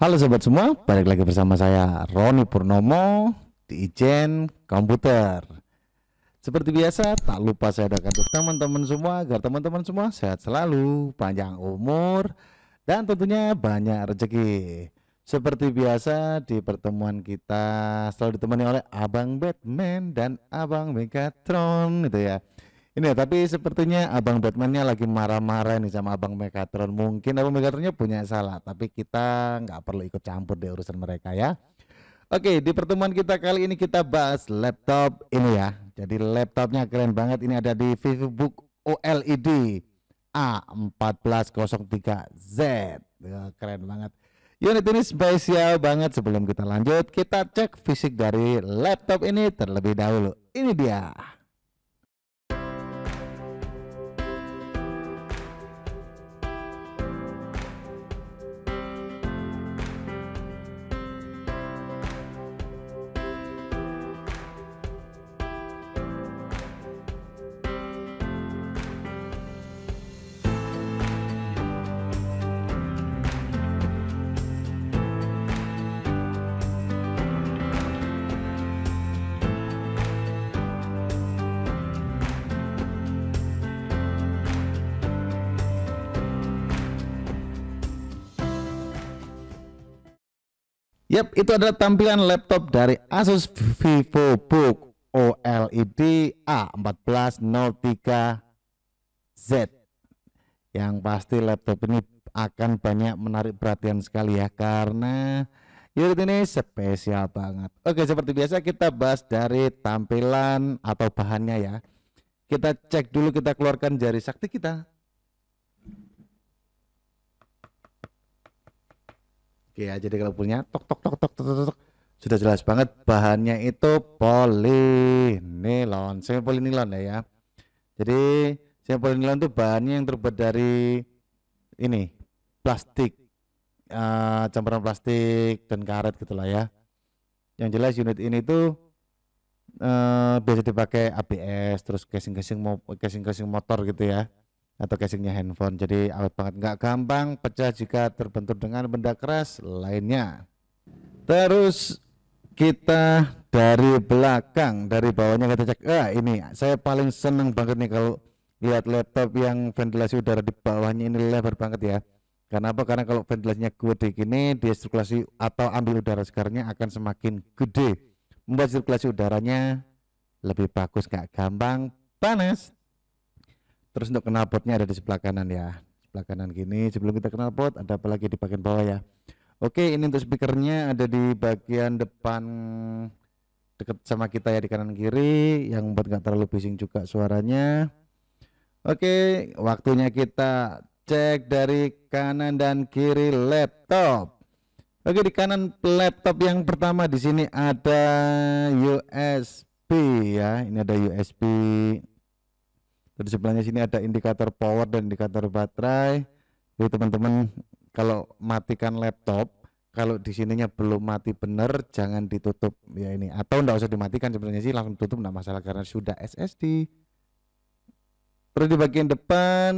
Halo sobat semua, balik lagi bersama saya Roni Purnomo di Ijen Komputer. Seperti biasa, tak lupa saya doakan untuk teman-teman semua agar teman-teman semua sehat selalu, panjang umur, dan tentunya banyak rezeki. Seperti biasa di pertemuan kita selalu ditemani oleh Abang Batman dan Abang Megatron gitu ya. Ini ya, tapi sepertinya Abang Batman-nya lagi marah-marah nih sama Abang Megatron. Mungkin Abang Megatron-nya punya salah, tapi kita nggak perlu ikut campur deh urusan mereka ya. Oke, di pertemuan kita kali ini kita bahas laptop ini ya. Jadi laptopnya keren banget, ini ada di Vivobook OLED A1403Z. Ya, keren banget. Unit ini spesial banget sebelum kita lanjut, kita cek fisik dari laptop ini terlebih dahulu. Ini dia. Yap, itu adalah tampilan laptop dari Asus VivoBook OLED A1403Z. Yang pasti laptop ini akan banyak menarik perhatian sekali ya karena unit ini spesial banget. Oke, seperti biasa kita bahas dari tampilan atau bahannya ya. Kita cek dulu kita keluarkan jari sakti kita. Oke, okay, jadi kalau punya tok tok tok tok tok tok, tok. sudah jelas banget bahannya itu polinilon, polinilon ya ya. Jadi saya polinilon itu bahannya yang terbuat dari ini plastik uh, campuran plastik dan karet gitulah ya. Yang jelas unit ini tuh uh, biasa dipakai ABS terus casing-casing mau casing-casing motor gitu ya atau casingnya handphone jadi awet banget nggak gampang pecah jika terbentur dengan benda keras lainnya terus kita dari belakang dari bawahnya kita cek ah ini saya paling seneng banget nih kalau lihat laptop yang ventilasi udara di bawahnya ini lebar banget ya karena apa Karena kalau ventilasinya gede gini, dia sirkulasi atau ambil udara sekarangnya akan semakin gede, membuat sirkulasi udaranya lebih bagus, nggak gampang panas. Terus untuk knalpotnya ada di sebelah kanan ya. Sebelah kanan gini. Sebelum kita knalpot ada apa lagi di bagian bawah ya. Oke, ini untuk speakernya ada di bagian depan deket sama kita ya di kanan kiri yang buat nggak terlalu bising juga suaranya. Oke, waktunya kita cek dari kanan dan kiri laptop. Oke, di kanan laptop yang pertama di sini ada USB ya. Ini ada USB Terus sebelahnya sini ada indikator power dan indikator baterai. Jadi teman-teman kalau matikan laptop, kalau di sininya belum mati benar jangan ditutup ya ini atau enggak usah dimatikan sebenarnya sih langsung tutup enggak masalah karena sudah SSD. Terus di bagian depan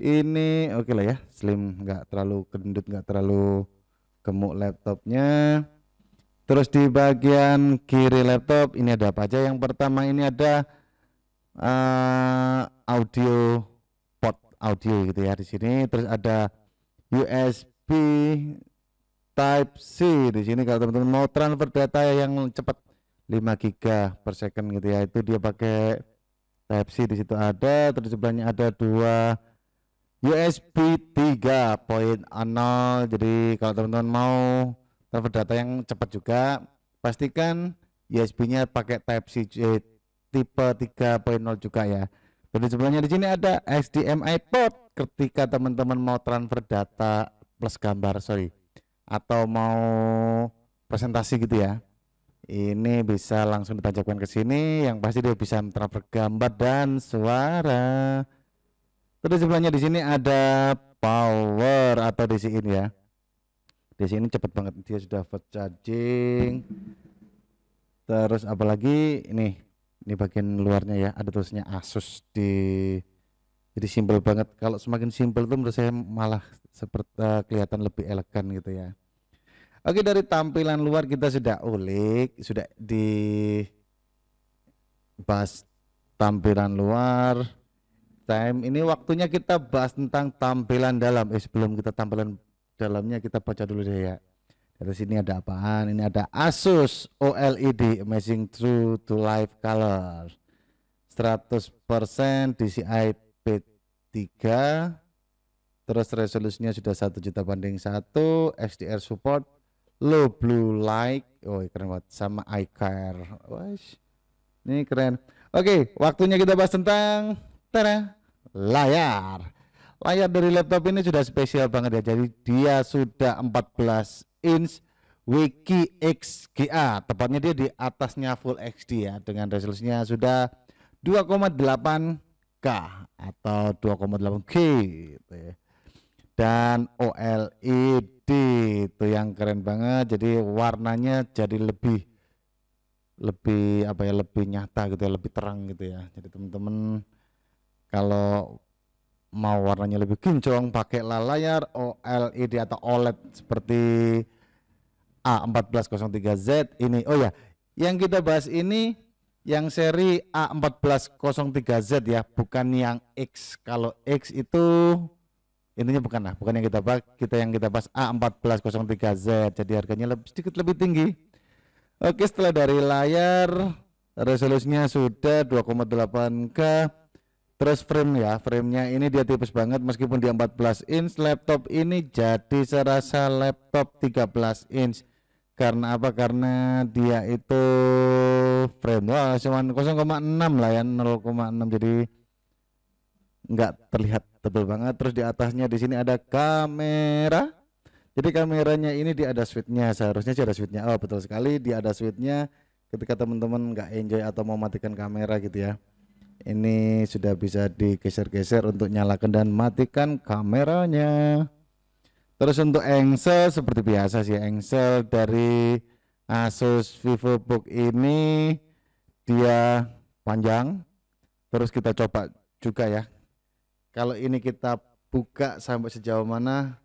ini oke okay lah ya, slim nggak terlalu gendut nggak terlalu gemuk laptopnya. Terus di bagian kiri laptop ini ada apa aja? Yang pertama ini ada uh, audio port audio gitu ya di sini terus ada USB Type C di sini kalau teman-teman mau transfer data yang cepat 5 giga per second gitu ya itu dia pakai Type C di situ ada terus sebelahnya ada dua USB 3.0 jadi kalau teman-teman mau transfer data yang cepat juga pastikan USB-nya pakai Type C eh, tipe 3.0 juga ya. Jadi sebenarnya di sini ada HDMI port ketika teman-teman mau transfer data plus gambar, sorry, atau mau presentasi gitu ya. Ini bisa langsung ditancapkan ke sini, yang pasti dia bisa transfer gambar dan suara. Terus sebelahnya di sini ada power atau di sini ya. Di sini cepat banget dia sudah fast charging. Terus apalagi ini ini bagian luarnya ya ada tulisnya Asus di jadi simpel banget kalau semakin simpel tuh menurut saya malah seperti uh, kelihatan lebih elegan gitu ya Oke dari tampilan luar kita sudah ulik sudah di bahas tampilan luar time ini waktunya kita bahas tentang tampilan dalam eh sebelum kita tampilan dalamnya kita baca dulu deh ya Terus ini ada apaan? Ini ada Asus OLED Amazing True to Life Color 100% DCI P3 Terus resolusinya sudah 1 juta banding 1 HDR support Low blue light Oh keren banget Sama iCare Wesh. Ini keren Oke waktunya kita bahas tentang Tada Layar Layar dari laptop ini sudah spesial banget ya Jadi dia sudah 14 inch Wiki XGA tepatnya dia di atasnya Full HD ya dengan resolusinya sudah 2,8K atau 28 k gitu ya. dan OLED itu yang keren banget jadi warnanya jadi lebih lebih apa ya lebih nyata gitu ya lebih terang gitu ya jadi teman-teman kalau mau warnanya lebih kinclong pakai layar OLED atau OLED seperti A1403Z ini oh ya yang kita bahas ini yang seri A1403Z ya bukan yang X kalau X itu intinya bukan lah bukan yang kita bahas kita yang kita bahas A1403Z jadi harganya lebih, sedikit lebih tinggi oke setelah dari layar resolusinya sudah 2,8K Terus frame ya, framenya ini dia tipis banget meskipun dia 14 inch. Laptop ini jadi serasa laptop 13 inch. Karena apa? Karena dia itu frame wah cuman 0,6 lah ya, 0,6 jadi nggak terlihat tebel banget. Terus di atasnya di sini ada kamera. Jadi kameranya ini dia ada switchnya, seharusnya sih ada switchnya. Oh betul sekali, dia ada switchnya. Ketika teman-teman nggak enjoy atau mau matikan kamera gitu ya ini sudah bisa digeser-geser untuk nyalakan dan matikan kameranya terus untuk engsel seperti biasa sih engsel dari Asus VivoBook ini dia panjang terus kita coba juga ya kalau ini kita buka sampai sejauh mana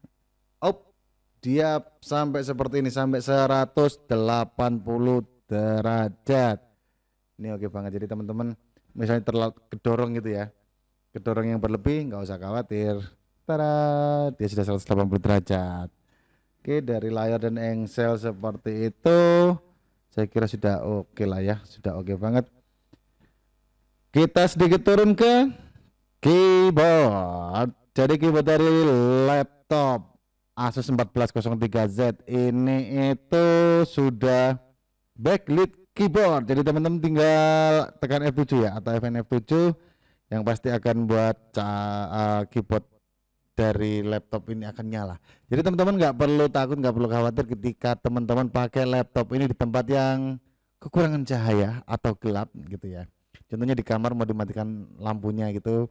op dia sampai seperti ini sampai 180 derajat ini oke banget jadi teman-teman misalnya terlalu kedorong gitu ya kedorong yang berlebih nggak usah khawatir Tara, dia sudah 180 derajat. Oke, dari layar dan engsel seperti itu, saya kira sudah oke okay lah ya, sudah oke okay banget. Kita sedikit turun ke keyboard. Jadi keyboard dari laptop Asus 1403Z ini itu sudah backlit keyboard. Jadi teman-teman tinggal tekan F7 ya atau Fn F7 yang pasti akan buat keyboard dari laptop ini akan nyala. Jadi teman-teman nggak perlu takut, nggak perlu khawatir ketika teman-teman pakai laptop ini di tempat yang kekurangan cahaya atau gelap gitu ya. Contohnya di kamar mau dimatikan lampunya gitu,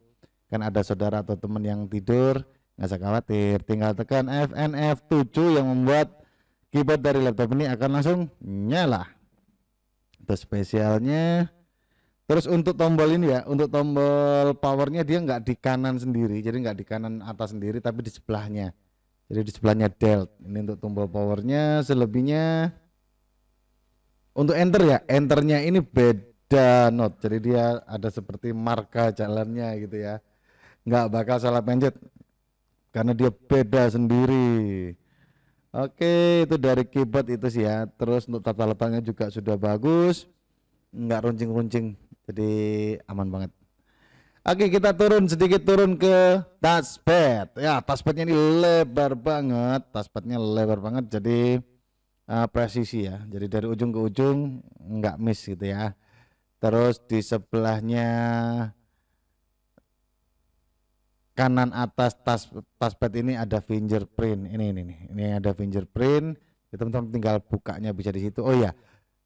kan ada saudara atau teman yang tidur, nggak usah khawatir, tinggal tekan FNF7 yang membuat keyboard dari laptop ini akan langsung nyala untuk spesialnya terus untuk tombol ini ya untuk tombol powernya dia nggak di kanan sendiri jadi nggak di kanan atas sendiri tapi di sebelahnya jadi di sebelahnya delt ini untuk tombol powernya selebihnya untuk enter ya enternya ini beda note jadi dia ada seperti marka jalannya gitu ya nggak bakal salah pencet karena dia beda sendiri Oke, itu dari keyboard itu sih ya. Terus untuk tata letaknya juga sudah bagus. Enggak runcing-runcing. Jadi aman banget. Oke, kita turun sedikit turun ke touchpad. Ya, touchpadnya ini lebar banget. Touchpadnya lebar banget jadi uh, presisi ya. Jadi dari ujung ke ujung enggak miss gitu ya. Terus di sebelahnya kanan atas tas taspad ini ada fingerprint ini ini ini, ini ada fingerprint ya, teman-teman tinggal bukanya bisa di situ oh ya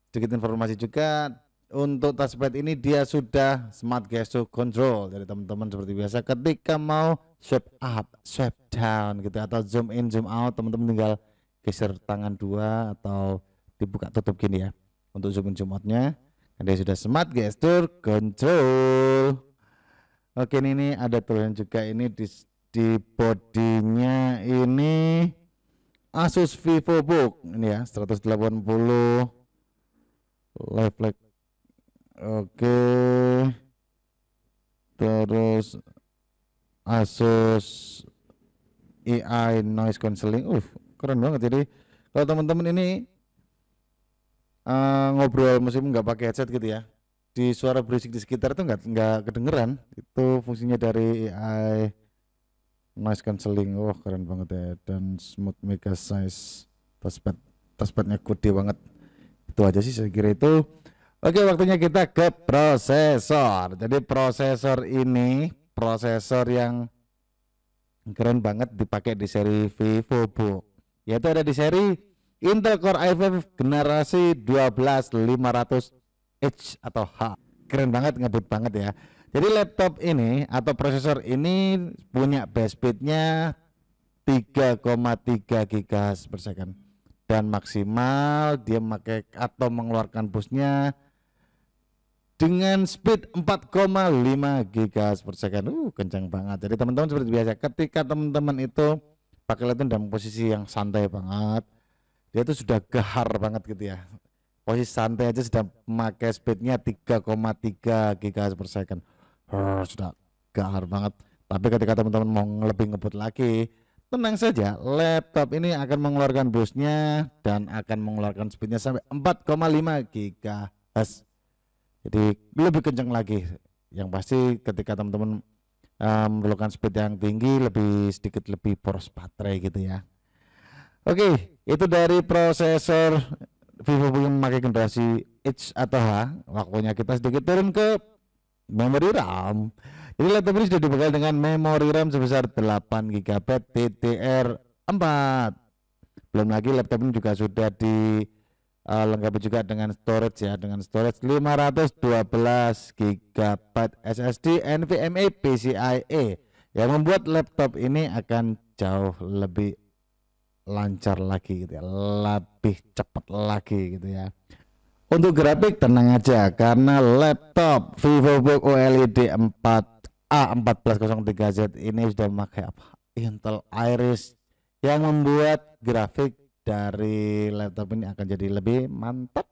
sedikit informasi juga untuk taspad ini dia sudah smart gesture control jadi teman-teman seperti biasa ketika mau swipe up swipe down gitu atau zoom in zoom out teman-teman tinggal geser tangan dua atau dibuka tutup gini ya untuk zoom in zoom outnya dia sudah smart gesture control Oke ini, ada tulisan juga ini di di bodinya ini Asus VivoBook ini ya 180 lifelike oke terus Asus AI noise cancelling uh keren banget jadi kalau teman-teman ini uh, ngobrol musim nggak pakai headset gitu ya di suara berisik di sekitar itu nggak nggak kedengeran itu fungsinya dari AI noise cancelling wah oh, keren banget ya dan smooth mega size touchpad touchpadnya gede banget itu aja sih saya kira itu oke waktunya kita ke prosesor jadi prosesor ini prosesor yang keren banget dipakai di seri Vivobook yaitu ada di seri Intel Core i5 generasi 12500 H atau H. Keren banget, ngebut banget ya. Jadi laptop ini atau prosesor ini punya base speednya 3,3 GHz per second dan maksimal dia memakai atau mengeluarkan busnya dengan speed 4,5 GHz per second. Uh, kencang banget. Jadi teman-teman seperti biasa ketika teman-teman itu pakai laptop dalam posisi yang santai banget, dia itu sudah gahar banget gitu ya posisi santai aja sudah memakai speednya 3,3 GHz per second Hur, sudah gahar banget tapi ketika teman-teman mau lebih ngebut lagi tenang saja laptop ini akan mengeluarkan busnya dan akan mengeluarkan speednya sampai 4,5 GHz jadi lebih kenceng lagi yang pasti ketika teman-teman um, speed yang tinggi lebih sedikit lebih boros baterai gitu ya oke okay, itu dari prosesor Vivo belum memakai generasi H atau H waktunya kita sedikit turun ke memory RAM jadi laptop ini sudah dibekali dengan memory RAM sebesar 8 GB ddr 4 belum lagi laptop ini juga sudah dilengkapi eh, uh, juga dengan storage ya dengan storage 512 GB SSD NVMe PCIe yang membuat laptop ini akan jauh lebih lancar lagi gitu ya lebih cepat lagi gitu ya untuk grafik tenang aja karena laptop VivoBook OLED 4 A1403Z ini sudah memakai apa? Intel Iris yang membuat grafik dari laptop ini akan jadi lebih mantap.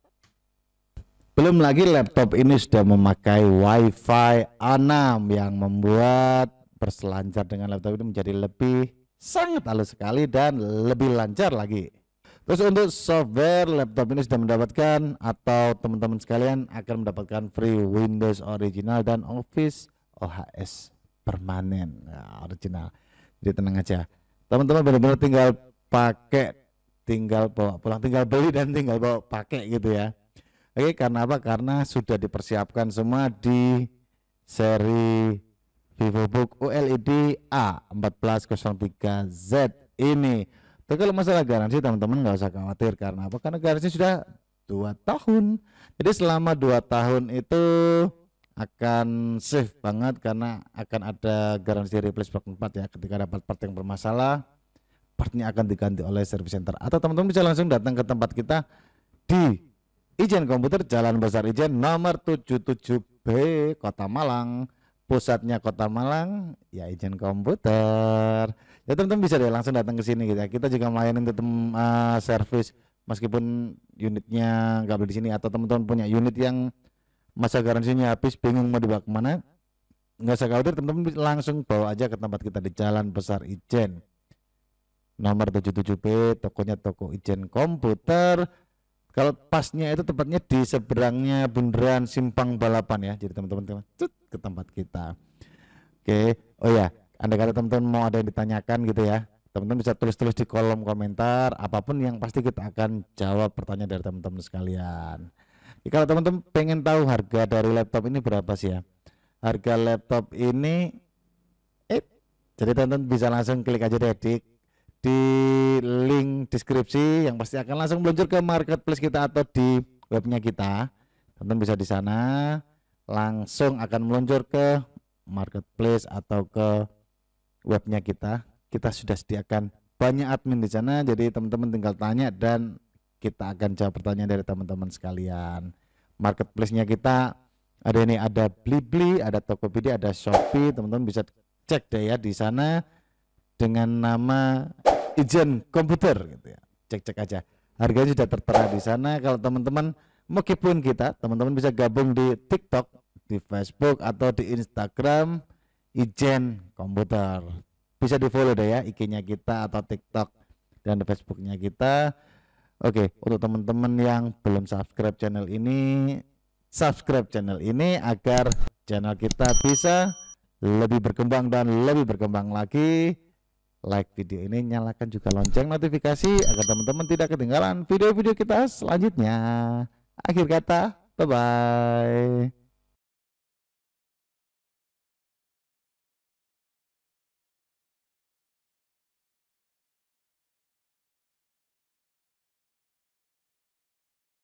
Belum lagi laptop ini sudah memakai WiFi A6 yang membuat berselancar dengan laptop ini menjadi lebih sangat halus sekali dan lebih lancar lagi. Terus untuk software laptop ini sudah mendapatkan atau teman-teman sekalian akan mendapatkan free Windows original dan Office OHS permanen ya, original. Jadi tenang aja. Teman-teman benar-benar tinggal pakai, tinggal bawa pulang, tinggal beli dan tinggal bawa pakai gitu ya. Oke, karena apa? Karena sudah dipersiapkan semua di seri VivoBook OLED A1403Z ini. Tapi kalau masalah garansi teman-teman nggak usah khawatir karena apa? Karena garansi sudah dua tahun. Jadi selama dua tahun itu akan safe banget karena akan ada garansi replace part 4 ya ketika dapat part yang bermasalah partnya akan diganti oleh service center atau teman-teman bisa langsung datang ke tempat kita di Ijen Komputer Jalan Besar Ijen nomor 77B Kota Malang pusatnya Kota Malang, ya izin komputer. Ya teman-teman bisa deh langsung datang ke sini gitu ya. Kita juga melayani teman uh, eh, service meskipun unitnya nggak beli di sini atau teman-teman punya unit yang masa garansinya habis bingung mau dibawa kemana nggak usah khawatir teman-teman langsung bawa aja ke tempat kita di Jalan Besar Ijen nomor 77B tokonya toko Ijen Komputer kalau pasnya itu tepatnya di seberangnya bundaran Simpang Balapan ya. Jadi teman-teman ke tempat kita. Oke. Oh ya, Anda kata teman-teman mau ada yang ditanyakan gitu ya. Teman-teman bisa tulis-tulis di kolom komentar apapun yang pasti kita akan jawab pertanyaan dari teman-teman sekalian. Jadi kalau teman-teman pengen tahu harga dari laptop ini berapa sih ya? Harga laptop ini eh jadi teman-teman bisa langsung klik aja deh di di link deskripsi yang pasti akan langsung meluncur ke marketplace kita atau di webnya kita teman-teman bisa di sana langsung akan meluncur ke marketplace atau ke webnya kita kita sudah sediakan banyak admin di sana jadi teman-teman tinggal tanya dan kita akan jawab pertanyaan dari teman-teman sekalian marketplace-nya kita ada ini ada Blibli, ada Tokopedia, ada Shopee, teman-teman bisa cek deh ya di sana dengan nama Ijen komputer gitu ya. Cek-cek aja. Harganya sudah tertera di sana. Kalau teman-teman mau meskipun kita, teman-teman bisa gabung di TikTok, di Facebook atau di Instagram Ijen komputer. Bisa di-follow deh ya IG-nya kita atau TikTok dan Facebook-nya kita. Oke, untuk teman-teman yang belum subscribe channel ini, subscribe channel ini agar channel kita bisa lebih berkembang dan lebih berkembang lagi like video ini, nyalakan juga lonceng notifikasi agar teman-teman tidak ketinggalan video-video kita selanjutnya. Akhir kata, bye-bye.